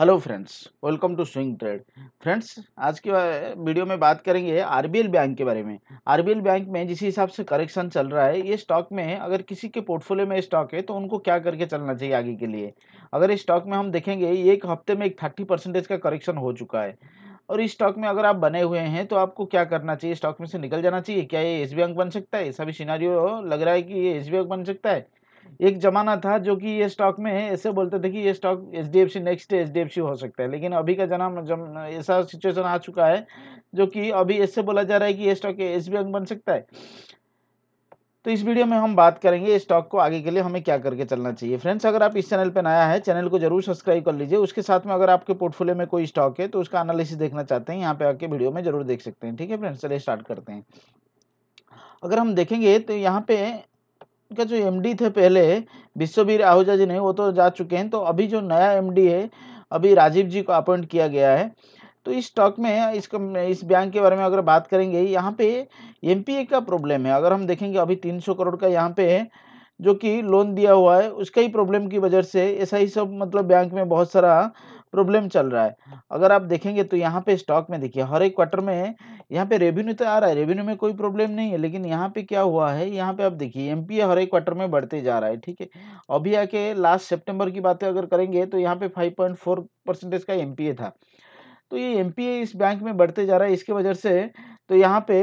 Hello friends welcome to swing trade friends आज के video में बात करेंगे आरबीएल बैंक के बारे में आरबीएल बैंक में जिस हिसाब से करेक्शन चल रहा है ये स्टॉक में अगर किसी के पोर्टफोलियो में स्टॉक है तो उनको क्या करके चलना चाहिए आगे के लिए अगर इस स्टॉक में हम देखेंगे ये एक हफ्ते में एक थर्टी परसेंटेज का करेक्शन हो चुका है और इस स्टॉक में अगर आप बने हुए हैं तो आपको क्या करना चाहिए स्टॉक में से निकल जाना चाहिए क्या ये एस बन सकता है सभी सीनारियों लग रहा है कि ये एस बन सकता है एक ज़माना था जो कि ये स्टॉक में है ऐसे बोलते थे कि ये stock H D F C next H D F C हो सकता है लेकिन अभी का जना जम ऐसा सिचुएशन आ चुका है जो कि अभी ऐसे बोला जा रहा है कि ये स्टॉक एस बी बन सकता है तो इस वीडियो में हम बात करेंगे इस स्टॉक को आगे के लिए हमें क्या करके चलना चाहिए फ्रेंड्स अगर आप इस चैनल पर नया है चैनल को जरूर सब्सक्राइब कर लीजिए उसके साथ में अगर आपके पोर्टफोलियो में कोई स्टॉक है तो उसका एनालिसिस देखना चाहते हैं यहाँ पे आके वीडियो में जरूर देख सकते हैं ठीक है फ्रेंड्स चलिए स्टार्ट करते हैं अगर हम देखेंगे तो यहाँ पे का जो एमडी थे पहले विश्ववीर आहूजा जी नहीं वो तो जा चुके हैं तो अभी जो नया एमडी है अभी राजीव जी को अपॉइंट किया गया है तो इस स्टॉक में इसका इस बैंक के बारे में अगर बात करेंगे यहाँ पे एम का प्रॉब्लम है अगर हम देखेंगे अभी सौ करोड़ का यहाँ पे जो कि लोन दिया हुआ है उसका ही प्रॉब्लम की वजह से ऐसा ही सब मतलब बैंक में बहुत सारा प्रॉब्लम चल रहा है हाँ। अगर आप देखेंगे तो यहाँ पे स्टॉक में देखिए हर एक क्वार्टर में यहाँ पे रेवेन्यू तो आ रहा है रेवेन्यू में कोई प्रॉब्लम नहीं है लेकिन यहाँ पे क्या हुआ है यहाँ पे आप देखिए एम हर एक क्वार्टर में बढ़ते जा रहा है ठीक है अभी आके लास्ट सेप्टेम्बर की बातें अगर करेंगे तो यहाँ पे फाइव परसेंटेज का एम था तो ये एम इस बैंक में बढ़ते जा रहा है इसके वजह से तो यहाँ पे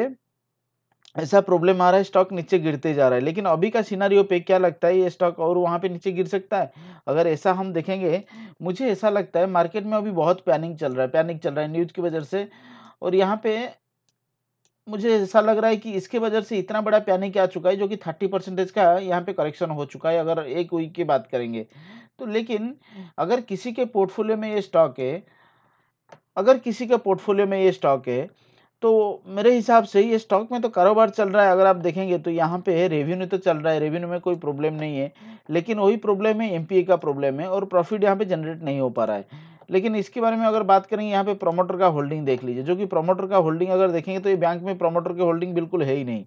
ऐसा प्रॉब्लम आ रहा है स्टॉक नीचे गिरते जा रहा है लेकिन अभी का सिनारियो पे क्या लगता है ये स्टॉक और वहाँ पे नीचे गिर सकता है अगर ऐसा हम देखेंगे मुझे ऐसा लगता है मार्केट में अभी बहुत पैनिक चल रहा है पैनिक चल रहा है न्यूज़ की वजह से और यहाँ पे मुझे ऐसा लग रहा है कि इसके वजह से इतना बड़ा पैनिक आ चुका है जो कि थर्टी परसेंटेज का यहाँ पे करेक्शन हो चुका है अगर एक वीक की बात करेंगे तो लेकिन अगर किसी के पोर्टफोलियो में ये स्टॉक है अगर किसी के पोर्टफोलियो में ये स्टॉक है तो मेरे हिसाब से ये स्टॉक में तो कारोबार चल रहा है अगर आप देखेंगे तो यहाँ पे है रेवेन्यू तो चल रहा है रेवेन्यू में कोई प्रॉब्लम नहीं है लेकिन वही प्रॉब्लम है एमपीए का प्रॉब्लम है और प्रॉफिट यहाँ पे जनरेट नहीं हो पा रहा है लेकिन इसके बारे में अगर बात करेंगे यहाँ पे प्रोमोटर का होल्डिंग देख लीजिए जो कि प्रोमोटर का होल्डिंग अगर देखेंगे तो ये बैंक में प्रोमोटर की होल्डिंग बिल्कुल है ही नहीं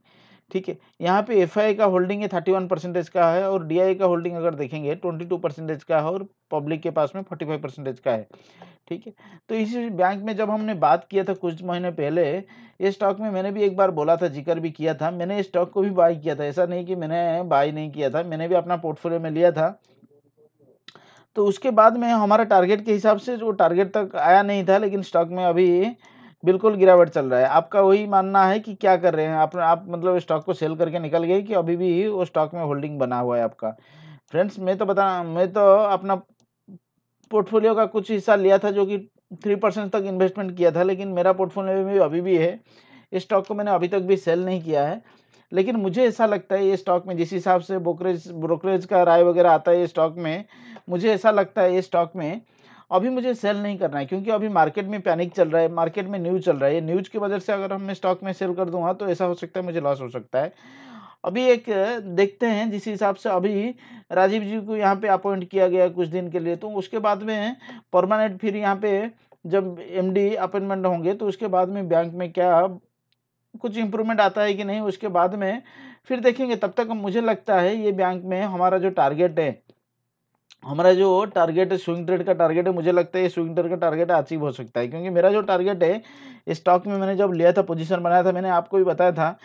ठीक है यहाँ पे एफ का होल्डिंग है थर्टी वन परसेंटेज का है और डी का होल्डिंग अगर देखेंगे ट्वेंटी टू परसेंटेज का है और पब्लिक के पास में फोर्टी फाइव परसेंटेज का है ठीक है तो इसी बैंक में जब हमने बात किया था कुछ महीने पहले ये स्टॉक में मैंने भी एक बार बोला था जिक्र भी किया था मैंने इस स्टॉक को भी बाई किया था ऐसा नहीं कि मैंने बाई नहीं किया था मैंने भी अपना पोर्टफोलियो में लिया था तो उसके बाद में हमारा टारगेट के हिसाब से जो टारगेट तक आया नहीं था लेकिन स्टॉक में अभी बिल्कुल गिरावट चल रहा है आपका वही मानना है कि क्या कर रहे हैं आप आप मतलब स्टॉक को सेल करके निकल गए कि अभी भी वो स्टॉक में होल्डिंग बना हुआ है आपका फ्रेंड्स मैं तो बता मैं तो अपना पोर्टफोलियो का कुछ हिस्सा लिया था जो कि थ्री परसेंट तक इन्वेस्टमेंट किया था लेकिन मेरा पोर्टफोलियो में अभी भी है इस स्टॉक को मैंने अभी तक भी सेल नहीं किया है लेकिन मुझे ऐसा लगता है ये स्टॉक में जिस हिसाब से ब्रोकरेज ब्रोकरेज का राय वगैरह आता है ये स्टॉक में मुझे ऐसा लगता है ये स्टॉक में अभी मुझे सेल नहीं करना है क्योंकि अभी मार्केट में पैनिक चल रहा है मार्केट में न्यूज चल रहा है न्यूज की वजह से अगर हम स्टॉक में सेल कर दूंगा हाँ, तो ऐसा हो सकता है मुझे लॉस हो सकता है अभी एक देखते हैं जिस हिसाब से अभी राजीव जी को यहाँ पे अपॉइंट किया गया कुछ दिन के लिए तो उसके बाद में परमानेंट फिर यहाँ पे जब एमडी अपॉइंटमेंट होंगे तो उसके बाद में बैंक में क्या कुछ इम्प्रूवमेंट आता है कि नहीं उसके बाद में फिर देखेंगे तब तक मुझे लगता है ये बैंक में हमारा जो टारगेट है हमारा जो टारगेट है स्विंग ट्रेड का टारगेट है मुझे लगता है ये स्विंग ट्रेड का टारगेट अचीव हो सकता है क्योंकि मेरा जो टारगेट है स्टॉक में मैंने जब लिया था पोजीशन बनाया था मैंने आपको भी बताया था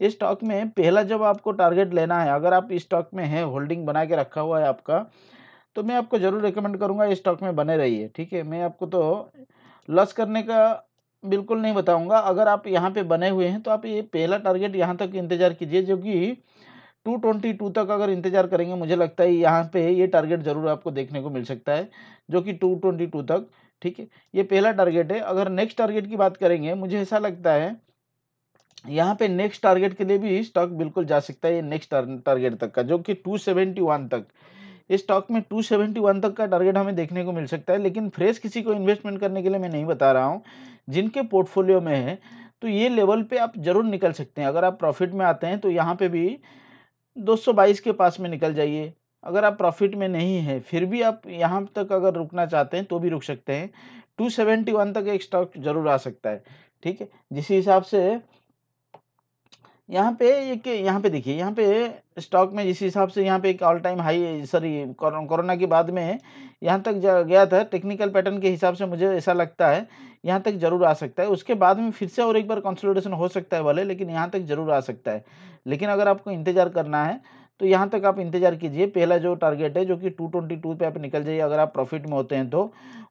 इस स्टॉक में पहला जब आपको टारगेट लेना है अगर आप इस स्टॉक में है होल्डिंग बना के रखा हुआ है आपका तो मैं आपको ज़रूर रिकमेंड करूँगा इस स्टॉक में बने रहिए ठीक है मैं आपको तो लॉस करने का बिल्कुल नहीं बताऊँगा अगर आप यहाँ पर बने हुए हैं तो आप ये पहला टारगेट यहाँ तक इंतज़ार कीजिए जो कि 222 तक अगर इंतजार करेंगे मुझे लगता है यहाँ पे ये टारगेट ज़रूर आपको देखने को मिल सकता है जो कि 222 तक ठीक है ये पहला टारगेट है अगर नेक्स्ट टारगेट की बात करेंगे मुझे ऐसा लगता है यहाँ पे नेक्स्ट टारगेट के लिए भी स्टॉक बिल्कुल जा सकता है ये नेक्स्ट टारगेट तक का जो कि वन तक इस स्टॉक में 271 तक का टारगेट हमें देखने को मिल सकता है लेकिन फ्रेश किसी को इन्वेस्टमेंट करने के लिए मैं नहीं बता रहा हूँ जिनके पोर्टफोलियो में है तो ये लेवल पे आप ज़रूर निकल सकते हैं अगर आप प्रॉफिट में आते हैं तो यहाँ पे भी 222 के पास में निकल जाइए अगर आप प्रॉफिट में नहीं है फिर भी आप यहाँ तक अगर रुकना चाहते हैं तो भी रुक सकते हैं 271 तक एक स्टॉक जरूर आ सकता है ठीक है जिस हिसाब से यहाँ पे एक यहाँ पे देखिए यहाँ पे स्टॉक में जिस हिसाब से यहाँ पे एक all time high sorry corona के बाद में यहाँ तक जा गया था टेक्निकल पैटर्न के हिसाब से मुझे ऐसा लगता है यहाँ तक जरूर आ सकता है उसके बाद में फिर से और एक बार कंसोलिडेशन हो सकता है भले लेकिन यहाँ तक जरूर आ सकता है लेकिन अगर आपको इंतज़ार करना है तो यहाँ तक आप इंतज़ार कीजिए पहला जो टारगेट है जो कि टू ट्वेंटी टू पर आप निकल जाइए अगर आप प्रॉफिट में होते हैं तो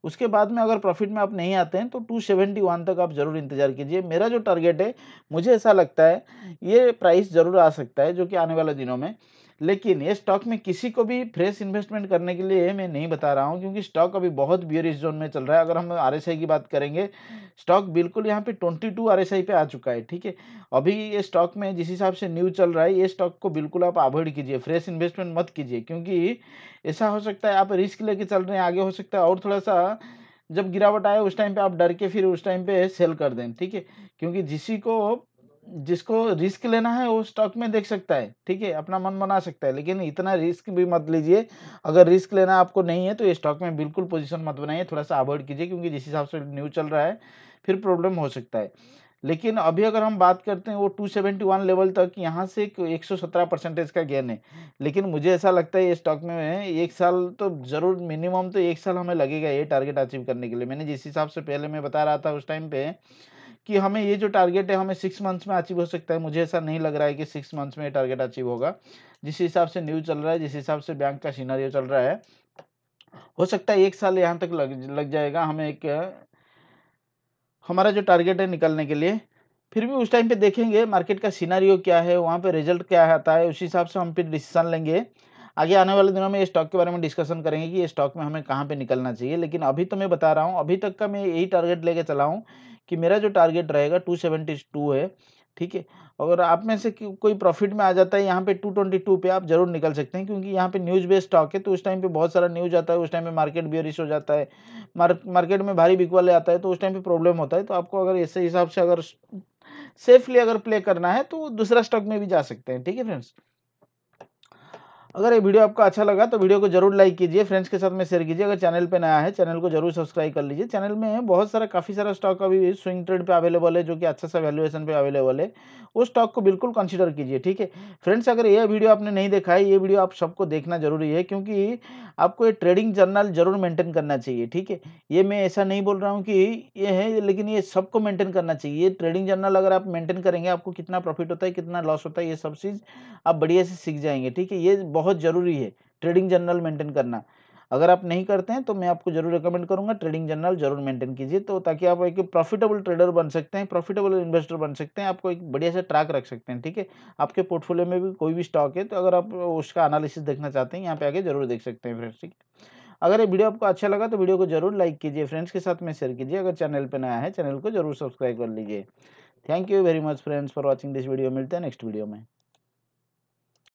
उसके बाद में अगर प्रॉफिट में आप नहीं आते हैं तो टू सेवेंटी वन तक आप ज़रूर इंतज़ार कीजिए मेरा जो टारगेट है मुझे ऐसा लगता है ये प्राइस ज़रूर आ सकता है जो कि आने वाले दिनों में लेकिन ये स्टॉक में किसी को भी फ्रेश इन्वेस्टमेंट करने के लिए मैं नहीं बता रहा हूँ क्योंकि स्टॉक अभी बहुत बियरिश जोन में चल रहा है अगर हम आर की बात करेंगे स्टॉक बिल्कुल यहाँ पे ट्वेंटी टू आर पे आ चुका है ठीक है अभी ये स्टॉक में जिस हिसाब से न्यूज चल रहा है ये स्टॉक को बिल्कुल आप अवॉइड कीजिए फ्रेश इन्वेस्टमेंट मत कीजिए क्योंकि ऐसा हो सकता है आप रिस्क लेके चल रहे हैं आगे हो सकता है और थोड़ा सा जब गिरावट आए उस टाइम पे आप डर के फिर उस टाइम पे सेल कर दें ठीक है क्योंकि जिसी को जिसको रिस्क लेना है वो स्टॉक में देख सकता है ठीक है अपना मन बना सकता है लेकिन इतना रिस्क भी मत लीजिए अगर रिस्क लेना आपको नहीं है तो ये स्टॉक में बिल्कुल पोजीशन मत बनाइए थोड़ा सा अवॉइड कीजिए क्योंकि जिस हिसाब से न्यूज चल रहा है फिर प्रॉब्लम हो सकता है लेकिन अभी अगर हम बात करते हैं वो टू लेवल तक यहाँ से एक परसेंटेज का गेन है लेकिन मुझे ऐसा लगता है ये स्टॉक में एक साल तो ज़रूर मिनिमम तो एक साल हमें लगेगा ये टारगेट अचीव करने के लिए मैंने जिस हिसाब से पहले मैं बता रहा था उस टाइम पर कि हमें ये जो टारगेट है हमें सिक्स मंथ्स में अचीव हो सकता है मुझे ऐसा नहीं लग रहा है कि सिक्स मंथ्स में ये टारगेट अचीव होगा जिस हिसाब से न्यूज चल रहा है जिस हिसाब से बैंक का सीनारियो चल रहा है हो सकता है एक साल यहाँ तक लग लग जाएगा हमें एक हमारा जो टारगेट है निकलने के लिए फिर भी उस टाइम पे देखेंगे मार्केट का सीनारियो क्या है वहाँ पे रिजल्ट क्या आता है उस हिसाब से हम फिर डिसीजन लेंगे आगे आने वाले दिनों में ये स्टॉक के बारे में डिस्कशन करेंगे कि ये स्टॉक में हमें कहाँ पे निकलना चाहिए लेकिन अभी तो मैं बता रहा हूँ अभी तक का मैं यही टारगेट लेके चला हूँ कि मेरा जो टारगेट रहेगा टू सेवेंटी टू है ठीक है अगर आप में से कोई प्रॉफिट में आ जाता है यहाँ पे टू ट्वेंटी टू पर आप जरूर निकल सकते हैं क्योंकि यहाँ पे न्यूज़ बेस्ड स्टॉक है तो उस टाइम पे बहुत सारा न्यूज आता है उस टाइम पे मार्केट बियरिश हो जाता है मार्केट में भारी बिकवाले आता है तो उस टाइम पर प्रॉब्लम होता है तो आपको अगर ऐसे हिसाब से अगर सेफली अगर प्ले करना है तो दूसरा स्टॉक में भी जा सकते हैं ठीक है फ्रेंड्स अगर ये वीडियो आपको अच्छा लगा तो वीडियो को जरूर लाइक कीजिए फ्रेंड्स के साथ में शेयर कीजिए अगर चैनल पे नया है चैनल को जरूर सब्सक्राइब कर लीजिए चैनल में बहुत सारा काफ़ी सारा स्टॉक अभी स्विंग ट्रेड पे अवेलेबल है जो कि अच्छा सा वैल्यूएशन पे अवेलेबल है उस स्टॉक को बिल्कुल कंसिडर कीजिए ठीक है फ्रेंड्स अगर यह वीडियो आपने नहीं देखा है ये वीडियो आप सबको देखना जरूरी है क्योंकि आपको ये ट्रेडिंग जर्नल जरूर मेंटेन करना चाहिए ठीक है ये मैं ऐसा नहीं बोल रहा हूँ कि ये है लेकिन ये सबको मेंटेन करना चाहिए ये ट्रेडिंग जर्नल अगर आप मेंटेन करेंगे आपको कितना प्रॉफिट होता है कितना लॉस होता है ये सब चीज़ आप बढ़िया से सीख जाएंगे ठीक है ये बहुत बहुत ज़रूरी है ट्रेडिंग जर्नल मेंटेन करना अगर आप नहीं करते हैं तो मैं आपको जरूर रिकमेंड करूंगा ट्रेडिंग जर्नल जरूर मेंटेन कीजिए तो ताकि आप एक प्रॉफिटेबल ट्रेडर बन सकते हैं प्रॉफिटेबल इन्वेस्टर बन सकते हैं आपको एक बढ़िया सा ट्रैक रख सकते हैं ठीक है आपके पोर्टफोलियो में भी कोई भी स्टॉक है तो अगर आप उसका अनालिसिस देखना चाहते हैं यहाँ पे आगे जरूर देख सकते हैं फ्रेंड्स ठीक है अगर ये वीडियो आपको अच्छा लगा तो वीडियो को जरूर लाइक कीजिए फ्रेंड्स के साथ में शेयर कीजिए अगर चैनल पर नया है चैनल को जरूर सब्सक्राइब कर लीजिए thank you very much friends for watching this video मिलते हैं नेक्स्ट वीडियो में